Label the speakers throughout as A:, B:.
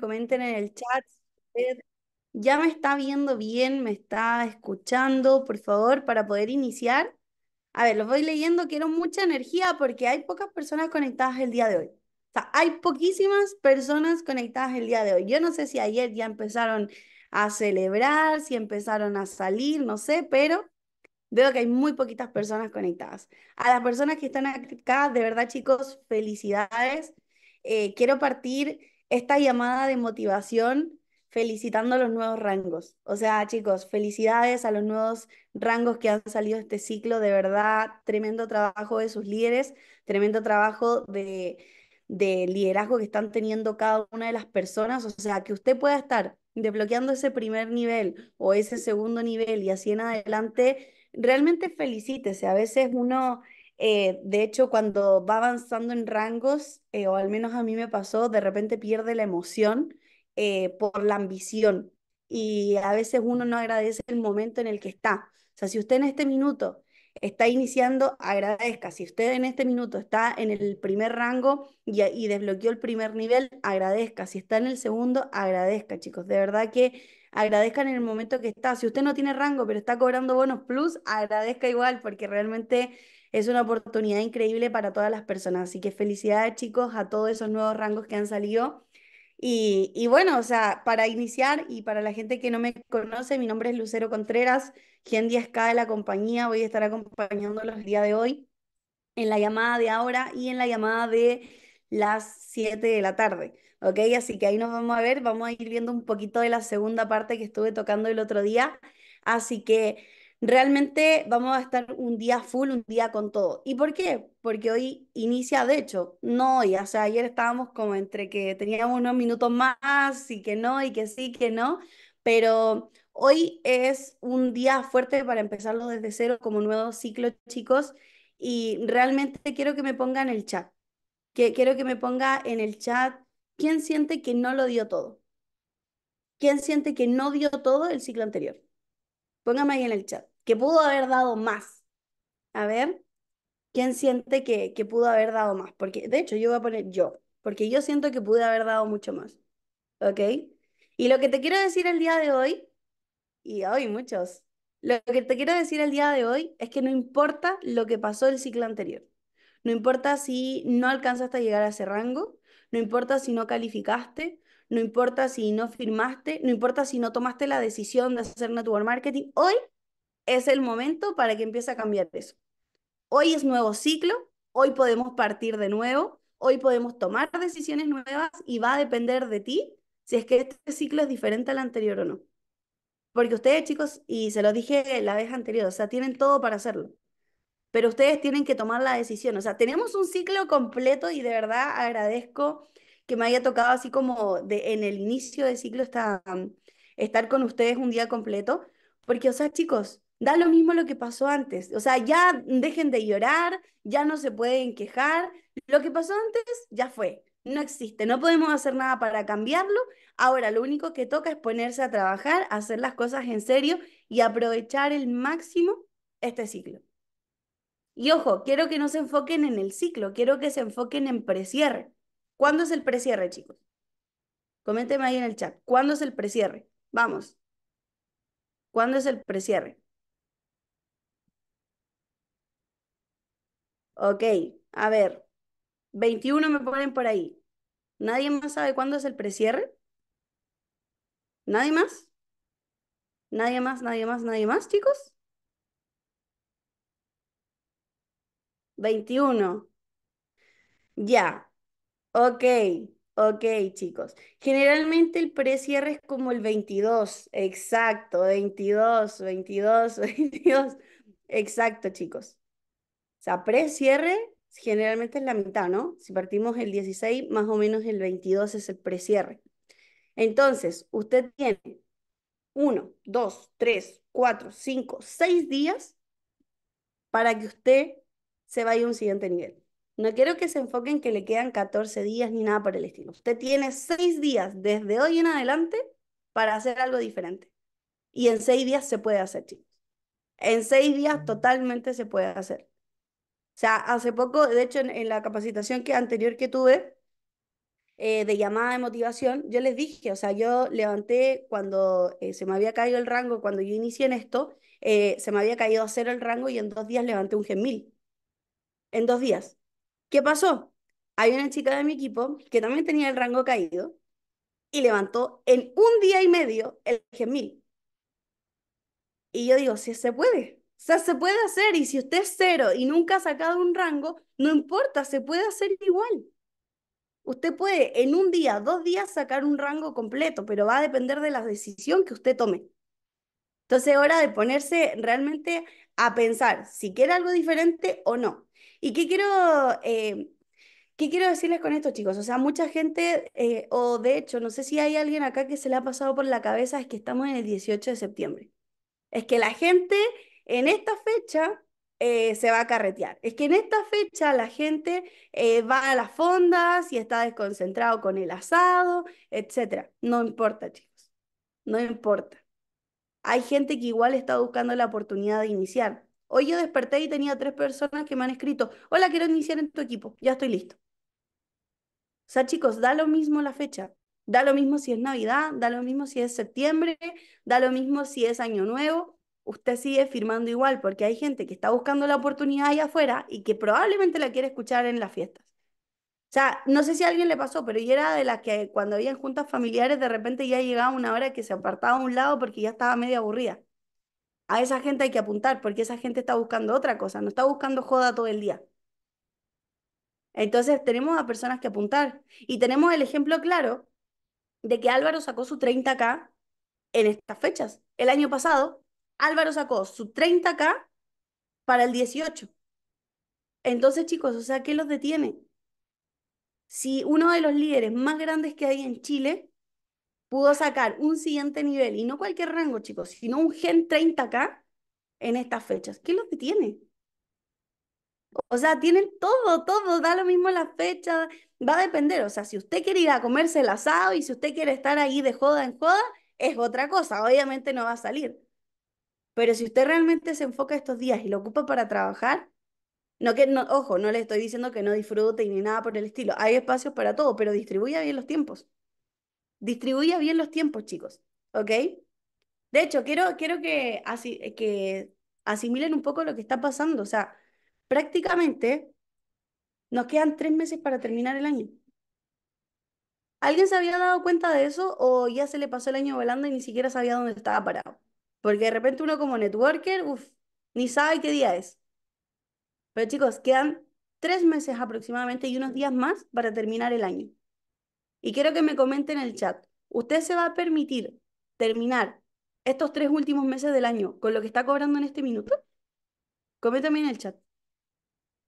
A: comenten en el chat. ya me está viendo bien, me está escuchando, por favor, para poder iniciar. A ver, los voy leyendo, quiero mucha energía porque hay pocas personas conectadas el día de hoy. O sea, hay poquísimas personas conectadas el día de hoy. Yo no sé si ayer ya empezaron a celebrar, si empezaron a salir, no sé, pero veo que hay muy poquitas personas conectadas. A las personas que están acá, de verdad chicos, felicidades. Eh, quiero partir esta llamada de motivación felicitando los nuevos rangos. O sea, chicos, felicidades a los nuevos rangos que han salido este ciclo. De verdad, tremendo trabajo de sus líderes, tremendo trabajo de liderazgo que están teniendo cada una de las personas. O sea, que usted pueda estar desbloqueando ese primer nivel o ese segundo nivel y así en adelante, realmente felicítese. A veces uno eh, de hecho, cuando va avanzando en rangos, eh, o al menos a mí me pasó, de repente pierde la emoción eh, por la ambición. Y a veces uno no agradece el momento en el que está. O sea, si usted en este minuto está iniciando, agradezca. Si usted en este minuto está en el primer rango y, y desbloqueó el primer nivel, agradezca. Si está en el segundo, agradezca, chicos. De verdad que agradezcan en el momento que está. Si usted no tiene rango, pero está cobrando bonos plus, agradezca igual, porque realmente es una oportunidad increíble para todas las personas. Así que felicidades chicos a todos esos nuevos rangos que han salido. Y, y, bueno, o sea, para iniciar y para la gente que no me conoce, mi nombre es Lucero Contreras, quien 10K de la compañía, voy a estar acompañándolos el día de hoy en la llamada de ahora y en la llamada de las 7 de la tarde, ¿ok? Así que ahí nos vamos a ver, vamos a ir viendo un poquito de la segunda parte que estuve tocando el otro día, así que Realmente vamos a estar un día full, un día con todo. ¿Y por qué? Porque hoy inicia, de hecho, no hoy, o sea, ayer estábamos como entre que teníamos unos minutos más y que no, y que sí, que no, pero hoy es un día fuerte para empezarlo desde cero como nuevo ciclo, chicos, y realmente quiero que me ponga en el chat, que quiero que me ponga en el chat quién siente que no lo dio todo, quién siente que no dio todo el ciclo anterior. Póngame ahí en el chat, que pudo haber dado más. A ver, ¿quién siente que, que pudo haber dado más? Porque, de hecho, yo voy a poner yo, porque yo siento que pude haber dado mucho más. ¿Ok? Y lo que te quiero decir el día de hoy, y hoy muchos, lo que te quiero decir el día de hoy es que no importa lo que pasó el ciclo anterior. No importa si no alcanzaste a llegar a ese rango, no importa si no calificaste, no importa si no firmaste, no importa si no tomaste la decisión de hacer network marketing, hoy es el momento para que empiece a cambiar eso. Hoy es nuevo ciclo, hoy podemos partir de nuevo, hoy podemos tomar decisiones nuevas y va a depender de ti si es que este ciclo es diferente al anterior o no. Porque ustedes, chicos, y se lo dije la vez anterior, o sea, tienen todo para hacerlo. Pero ustedes tienen que tomar la decisión. O sea, tenemos un ciclo completo y de verdad agradezco que me haya tocado así como de, en el inicio del ciclo mm, estar con ustedes un día completo, porque, o sea, chicos, da lo mismo lo que pasó antes, o sea, ya dejen de llorar, ya no se pueden quejar, lo que pasó antes ya fue, no existe, no podemos hacer nada para cambiarlo. Ahora lo único que toca es ponerse a trabajar, hacer las cosas en serio y aprovechar el máximo este ciclo. Y ojo, quiero que no se enfoquen en el ciclo, quiero que se enfoquen en preciar ¿Cuándo es el precierre, chicos? Coménteme ahí en el chat. ¿Cuándo es el precierre? Vamos. ¿Cuándo es el precierre? Ok, a ver. 21 me ponen por ahí. ¿Nadie más sabe cuándo es el precierre? ¿Nadie más? ¿Nadie más? ¿Nadie más? ¿Nadie más, chicos? 21. Ya. Ok, ok, chicos. Generalmente el precierre es como el 22, exacto, 22, 22, 22, exacto, chicos. O sea, precierre generalmente es la mitad, ¿no? Si partimos el 16, más o menos el 22 es el precierre. Entonces, usted tiene 1, 2, 3, 4, 5, 6 días para que usted se vaya a un siguiente nivel. No quiero que se enfoquen que le quedan 14 días ni nada por el estilo. Usted tiene 6 días desde hoy en adelante para hacer algo diferente. Y en 6 días se puede hacer, chicos. En 6 días mm. totalmente se puede hacer. O sea, hace poco, de hecho, en, la capacitación que, anterior que tuve eh, de llamada de motivación, yo les dije, o sea, yo levanté cuando eh, se me había caído el rango, cuando yo inicié en esto, eh, se me había caído a cero el rango y en dos días levanté un gemil. En dos días. ¿Qué pasó? Hay una chica de mi equipo que también tenía el rango caído y levantó en un día y medio el gemel. Y yo digo, sí se puede. O sea, se puede hacer y si usted es cero y nunca ha sacado un rango, no importa, se puede hacer igual. Usted puede en un día, dos días sacar un rango completo, pero va a depender de la decisión que usted tome. Entonces, hora de ponerse realmente a pensar si quiere algo diferente o no. ¿Y qué quiero, eh, quiero decirles con esto, chicos? O sea, mucha gente, eh, o de hecho, no sé si hay alguien acá que se le ha pasado por la cabeza, es que estamos en el 18 de septiembre. Es que la gente en esta fecha eh, se va a carretear. Es que en esta fecha la gente va a las fondas y está desconcentrado con el asado, etc. No importa, chicos. No importa. Hay gente que igual está buscando la oportunidad de iniciar. Hoy yo desperté y tenía tres personas que me han escrito, hola, quiero iniciar en tu equipo, ya estoy listo. O sea, chicos, da lo mismo la fecha, da lo mismo si es Navidad, da lo mismo si es septiembre, da lo mismo si es Año Nuevo, usted sigue firmando igual porque hay gente que está buscando la oportunidad ahí afuera y que probablemente la quiere escuchar en las fiestas. O sea, no sé si a alguien le pasó, pero yo era de las que cuando habían juntas familiares de repente ya llegaba una hora que se apartaba a un lado porque ya estaba medio aburrida a esa gente hay que apuntar porque esa gente está buscando otra cosa, no está buscando joda todo el día. Entonces tenemos a personas que apuntar y tenemos el ejemplo claro de que Álvaro sacó su 30K en estas fechas. El año pasado, Álvaro sacó su 30K para el 18. Entonces, chicos, o sea, ¿qué los detiene? Si uno de los líderes más grandes que hay en Chile pudo sacar un siguiente nivel, y no cualquier rango, chicos, sino un gen 30K en estas fechas. ¿Qué es lo que tiene? O sea, tienen todo, todo, da lo mismo la fecha, va a depender. O sea, si usted quiere ir a comerse el asado y si usted quiere estar ahí de joda en joda, es otra cosa, obviamente no va a salir. Pero si usted realmente se enfoca estos días y lo ocupa para trabajar, no que no, ojo, no le estoy diciendo que no disfrute ni nada por el estilo. Hay espacios para todo, pero distribuya bien los tiempos distribuía bien los tiempos, chicos, ¿ok? De hecho, quiero, quiero que, que asimilen un poco lo que está pasando. O sea, prácticamente nos quedan tres meses para terminar el año. ¿Alguien se había dado cuenta de eso o ya se le pasó el año volando y ni siquiera sabía dónde estaba parado? Porque de repente uno como networker, uff, ni sabe qué día es. Pero chicos, quedan tres meses aproximadamente y unos días más para terminar el año. Y quiero que me comenten en el chat, ¿usted se va a permitir terminar estos tres últimos meses del año con lo que está cobrando en este minuto? Coméntame en el chat.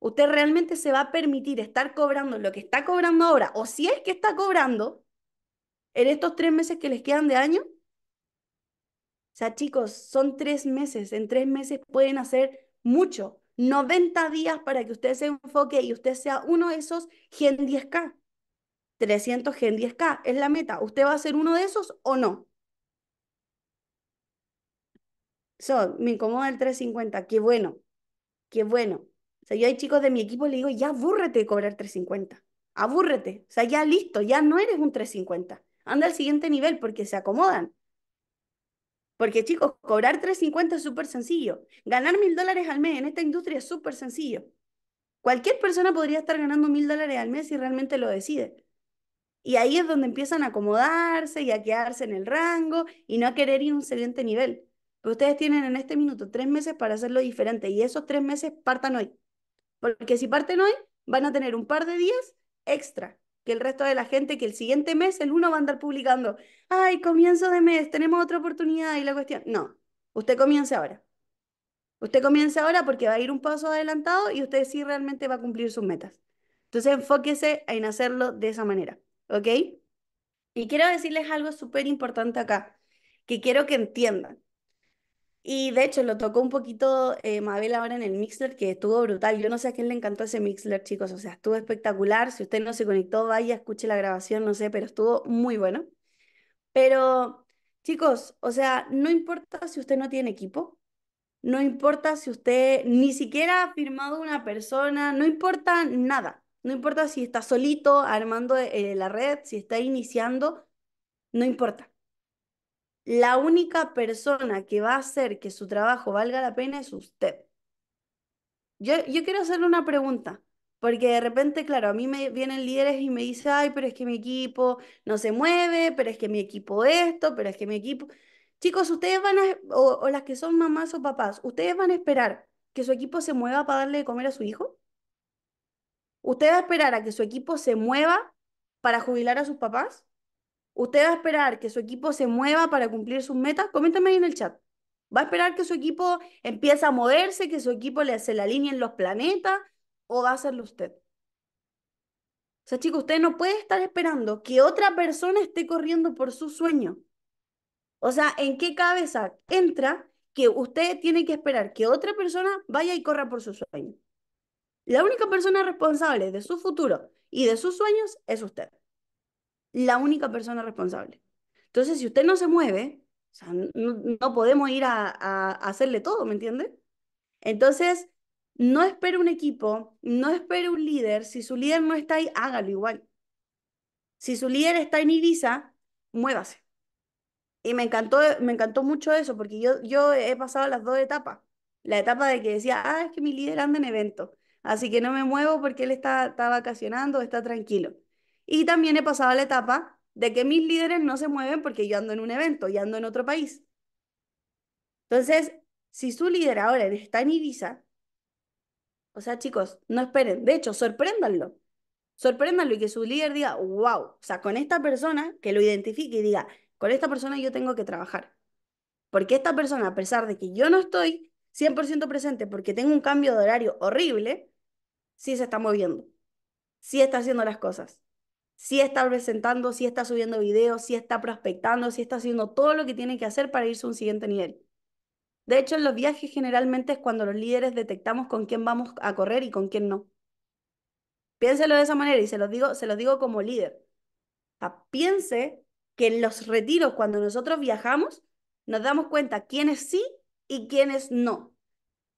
A: ¿Usted realmente se va a permitir estar cobrando lo que está cobrando ahora? O si es que está cobrando en estos tres meses que les quedan de año. O sea, chicos, son tres meses. En tres meses pueden hacer mucho. 90 días para que usted se enfoque y usted sea uno de esos Gen 10K. 300G en 10K es la meta. ¿Usted va a ser uno de esos o no? So, me incomoda el 350. Qué bueno. Qué bueno. O sea, yo hay chicos de mi equipo y le digo, ya abúrrete de cobrar 350. Abúrrete. O sea, ya listo, ya no eres un 350. Anda al siguiente nivel porque se acomodan. Porque chicos, cobrar 350 es súper sencillo. Ganar mil dólares al mes en esta industria es súper sencillo. Cualquier persona podría estar ganando mil dólares al mes si realmente lo decide. Y ahí es donde empiezan a acomodarse y a quedarse en el rango y no a querer ir a un siguiente nivel. ustedes tienen en este minuto tres meses para hacerlo diferente y esos tres meses partan hoy. Porque si parten hoy, van a tener un par de días extra que el resto de la gente, que el siguiente mes, el uno va a andar publicando, ay, comienzo de mes, tenemos otra oportunidad y la cuestión. No, usted comience ahora. Usted comience ahora porque va a ir un paso adelantado y usted sí realmente va a cumplir sus metas. Entonces enfóquese en hacerlo de esa manera. ¿ok? Y quiero decirles algo súper importante acá, que quiero que entiendan. Y de hecho lo tocó un poquito eh, Mabel ahora en el Mixler, que estuvo brutal. Yo no sé a quién le encantó ese Mixler, chicos. O sea, estuvo espectacular. Si usted no se conectó, vaya, escuche la grabación, no sé, pero estuvo muy bueno. Pero, chicos, o sea, no importa si usted no tiene equipo, no importa si usted ni siquiera ha firmado una persona, no importa nada. No importa si está solito armando eh, la red, si está iniciando, no importa. La única persona que va a hacer que su trabajo valga la pena es usted. Yo, yo quiero hacerle una pregunta. Porque de repente, claro, a mí me vienen líderes y me dicen, ay, pero es que mi equipo no se mueve, pero es que mi equipo esto, pero es que mi equipo... Chicos, ustedes van a, o las que son mamás o papás, ¿ustedes van a esperar que su equipo se mueva para darle de comer a su hijo? ¿Usted va a esperar a que su equipo se mueva para jubilar a sus papás? ¿Usted va a esperar que su equipo se mueva para cumplir sus metas? Coméntame ahí en el chat. ¿Va a esperar que su equipo empiece a moverse, que su equipo le, la línea en los planetas? ¿O va a hacerlo usted? O sea, chicos, usted no puede estar esperando que otra persona esté corriendo por su sueño. O sea, ¿en qué cabeza entra que usted tiene que esperar que otra persona vaya y corra por su sueño? La única persona responsable de su futuro y de sus sueños es usted. La única persona responsable. Entonces, si usted no se mueve, no, podemos ir a, hacerle todo, ¿me entiende? Entonces, no espere un equipo, no espere un líder. Si su líder no está ahí, hágalo igual. Si su líder está en Ibiza, muévase. Y me encantó, me encantó mucho eso, porque yo, yo he pasado las dos etapas. La etapa de que decía, ah, es que mi líder anda en eventos. Así que no me muevo porque él está, está vacacionando, está tranquilo. Y también he pasado la etapa de que mis líderes no se mueven porque yo ando en un evento, y ando en otro país. Entonces, si su líder ahora está en Ibiza, o sea, chicos, no esperen. De hecho, sorpréndanlo. Sorpréndanlo y que su líder diga, wow, o sea, con esta persona, que lo identifique y diga, con esta persona yo tengo que trabajar. Porque esta persona, a pesar de que yo no estoy 100% presente porque tengo un cambio de horario horrible, sí se está moviendo, sí está haciendo las cosas, si está presentando, sí está subiendo videos, sí está prospectando, sí está haciendo todo lo que tiene que hacer para irse a un siguiente nivel. De hecho, en los viajes generalmente es cuando los líderes detectamos con quién vamos a correr y con quién no. Piénselo de esa manera y se los digo, se digo como líder. piense que en los retiros, cuando nosotros viajamos, nos damos cuenta quiénes sí y quiénes no.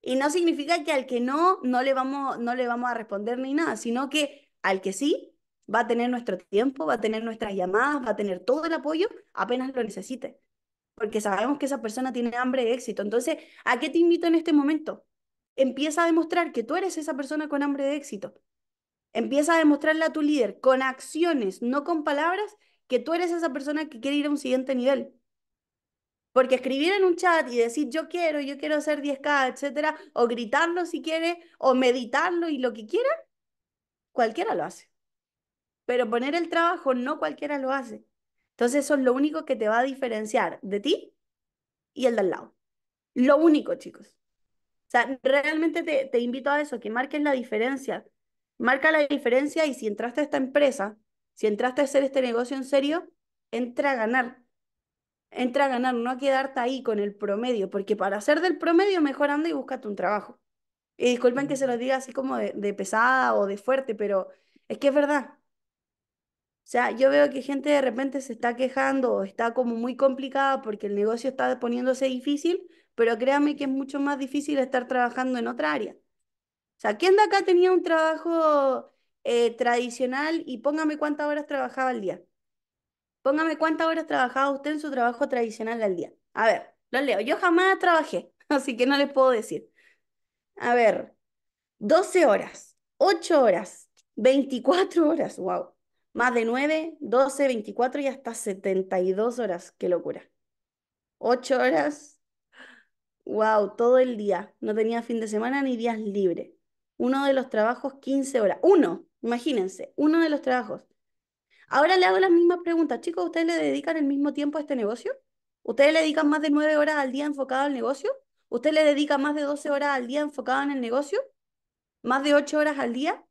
A: Y no significa que al que no, no le vamos, no le vamos a responder ni nada, sino que al que sí, va a tener nuestro tiempo, va a tener nuestras llamadas, va a tener todo el apoyo apenas lo necesite. Porque sabemos que esa persona tiene hambre de éxito. Entonces, ¿a qué te invito en este momento? Empieza a demostrar que tú eres esa persona con hambre de éxito. Empieza a demostrarle a tu líder con acciones, no con palabras, que tú eres esa persona que quiere ir a un siguiente nivel. Porque escribir en un chat y decir yo quiero, yo quiero hacer 10K, etcétera, o gritarlo si quiere, o meditarlo y lo que quiera, cualquiera lo hace. Pero poner el trabajo no cualquiera lo hace. Entonces eso es lo único que te va a diferenciar de ti y el de al lado. Lo único, chicos. O sea, realmente te, te invito a eso, que marques la diferencia. Marca la diferencia y si entraste a esta empresa, si entraste a hacer este negocio en serio, entra a ganar entra a ganar, no a quedarte ahí con el promedio, porque para ser del promedio mejor anda y búscate un trabajo. Y disculpen que se los diga así como de, pesada o de fuerte, pero es que es verdad. O sea, yo veo que gente de repente se está quejando o está como muy complicada porque el negocio está poniéndose difícil, pero créanme que es mucho más difícil estar trabajando en otra área. O sea, ¿quién de acá tenía un trabajo eh, tradicional y póngame cuántas horas trabajaba al día? Póngame cuántas horas trabajaba usted en su trabajo tradicional al día. A ver, lo leo. Yo jamás trabajé, así que no les puedo decir. A ver, 12 horas, 8 horas, 24 horas, wow. Más de 9, 12, 24 y hasta 72 horas, qué locura. 8 horas, wow, todo el día. No tenía fin de semana ni días libres. Uno de los trabajos, 15 horas. Uno, imagínense, uno de los trabajos. Ahora le hago las mismas preguntas. Chicos, ¿ustedes le dedican el mismo tiempo a este negocio? ¿Ustedes le dedican más de nueve horas al día enfocado al negocio? ¿Usted le dedica más de 12 horas al día enfocado en el negocio? ¿Más de ocho horas al día?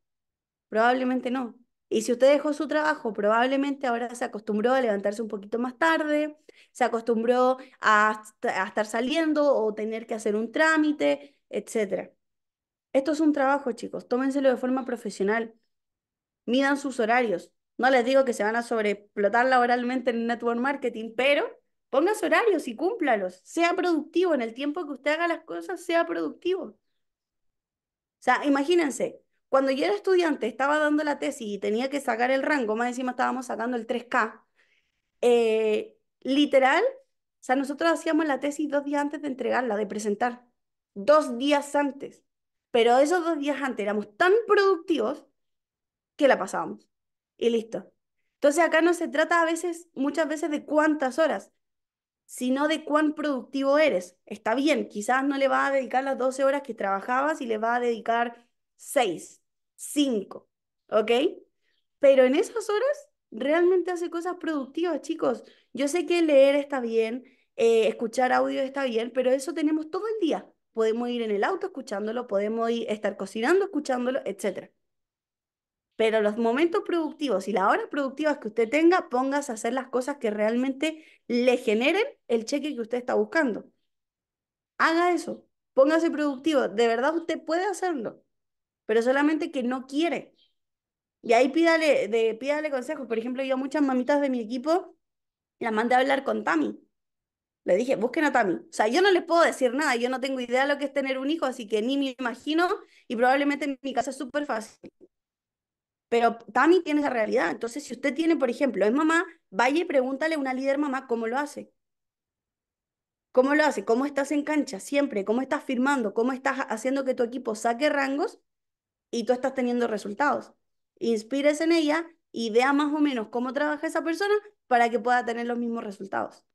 A: Probablemente no. Y si usted dejó su trabajo, probablemente ahora se acostumbró a levantarse un poquito más tarde, se acostumbró a, a estar saliendo o tener que hacer un trámite, etc. Esto es un trabajo, chicos. Tómenselo de forma profesional. Midan sus horarios. No les digo que se van a sobreexplotar laboralmente en network marketing, pero pongas horarios y cúmplalos. Sea productivo en el tiempo que usted haga las cosas, sea productivo. O sea, imagínense, cuando yo era estudiante, estaba dando la tesis y tenía que sacar el rango, más encima estábamos sacando el 3K. Eh, literal, o sea, nosotros hacíamos la tesis dos días antes de entregarla, de presentar. Dos días antes. Pero esos dos días antes éramos tan productivos que la pasábamos y listo. Entonces acá no se trata a veces, muchas veces de cuántas horas, sino de cuán productivo eres. Está bien, quizás no le vas a dedicar las 12 horas que trabajabas y le vas a dedicar 6, 5, ¿ok? Pero en esas horas realmente hace cosas productivas, chicos. Yo sé que leer está bien, eh, escuchar audio está bien, pero eso tenemos todo el día. Podemos ir en el auto escuchándolo, podemos ir, estar cocinando escuchándolo, etc pero los momentos productivos y las horas productivas que usted tenga, póngase a hacer las cosas que realmente le generen el cheque que usted está buscando. Haga eso, póngase productivo, de verdad usted puede hacerlo, pero solamente que no quiere. Y ahí pídale, de, pídale consejos. Por ejemplo, yo a muchas mamitas de mi equipo las mandé a hablar con Tami. Le dije, busquen a Tami. O sea, yo no les puedo decir nada, yo no tengo idea lo que es tener un hijo, así que ni me imagino y probablemente en mi casa es súper fácil. Pero Tammy tiene esa realidad. Entonces, si usted tiene, por ejemplo, es mamá, vaya y pregúntale a una líder mamá cómo lo hace. ¿Cómo lo hace? ¿Cómo estás en cancha siempre? ¿Cómo estás firmando? ¿Cómo estás haciendo que tu equipo saque rangos y tú estás teniendo resultados? Inspírese en ella y vea más o menos cómo trabaja esa persona para que pueda tener los mismos resultados.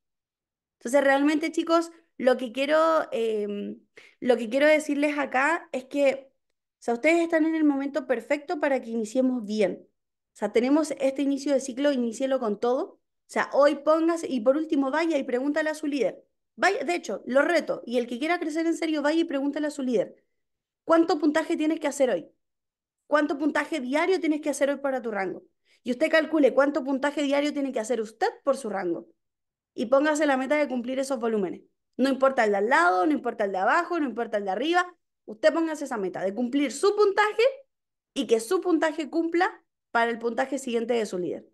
A: Entonces, realmente, chicos, lo que quiero, em, lo que quiero decirles acá es que o sea, ustedes están en el momento perfecto para que iniciemos bien. O sea, tenemos este inicio de ciclo, iniciélo con todo. O sea, hoy póngase y por último vaya y pregúntale a su líder. Vaya, de hecho, lo reto. Y el que quiera crecer en serio, vaya y pregúntale a su líder. ¿Cuánto puntaje tienes que hacer hoy? ¿Cuánto puntaje diario tienes que hacer hoy para tu rango? Y usted calcule cuánto puntaje diario tiene que hacer usted por su rango. Y póngase la meta de cumplir esos volúmenes. No importa el de al lado, no importa el de abajo, no importa el de arriba, Usted póngase esa meta de cumplir su puntaje y que su puntaje cumpla para el puntaje siguiente de su líder.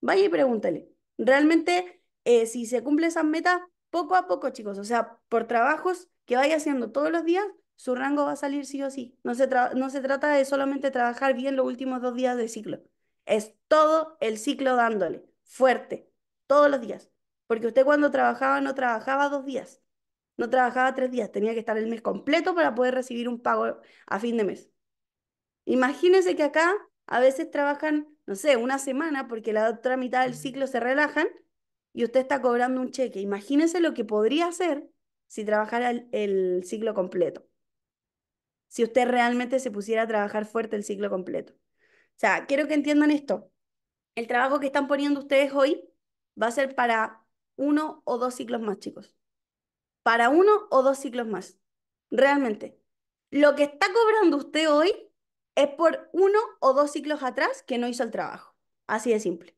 A: Vaya y pregúntele. Realmente, eh, si se cumple esa meta poco a poco, chicos, o sea, por trabajos que vaya haciendo todos los días, su rango va a salir sí o sí. No se, no se trata de solamente trabajar bien los últimos dos días del ciclo. Es todo el ciclo dándole, fuerte, todos los días. Porque usted cuando trabajaba no trabajaba dos días, no trabajaba tres días, tenía que estar el mes completo para poder recibir un pago a fin de mes. Imagínense que acá a veces trabajan, no sé, una semana porque la otra mitad del ciclo se relajan y usted está cobrando un cheque. Imagínense lo que podría hacer si trabajara el, ciclo completo. Si usted realmente se pusiera a trabajar fuerte el ciclo completo. O sea, quiero que entiendan esto. El trabajo que están poniendo ustedes hoy va a ser para uno o dos ciclos más chicos para uno o dos ciclos más. Realmente. Lo que está cobrando usted hoy es por uno o dos ciclos atrás que no hizo el trabajo. Así de simple.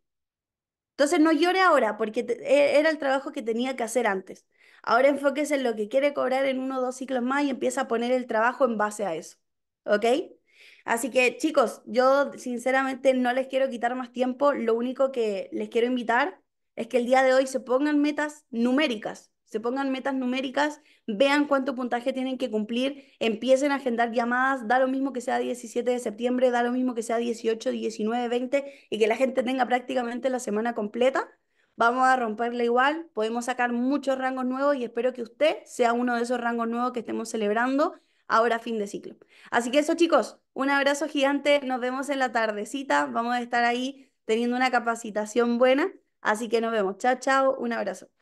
A: Entonces no llore ahora porque e, era el trabajo que tenía que hacer antes. Ahora enfóquese en lo que quiere cobrar en uno o dos ciclos más y empieza a poner el trabajo en base a eso. ¿Ok? Así que chicos, yo sinceramente no les quiero quitar más tiempo. Lo único que les quiero invitar es que el día de hoy se pongan metas numéricas se pongan metas numéricas, vean cuánto puntaje tienen que cumplir, empiecen a agendar llamadas, da lo mismo que sea 17 de septiembre, da lo mismo que sea 18, 19, 20 y que la gente tenga prácticamente la semana completa. Vamos a romperla igual, podemos sacar muchos rangos nuevos y espero que usted sea uno de esos rangos nuevos que estemos celebrando ahora fin de ciclo. Así que eso chicos, un abrazo gigante, nos vemos en la tardecita, vamos a estar ahí teniendo una capacitación buena, así que nos vemos. Chao, chao, un abrazo.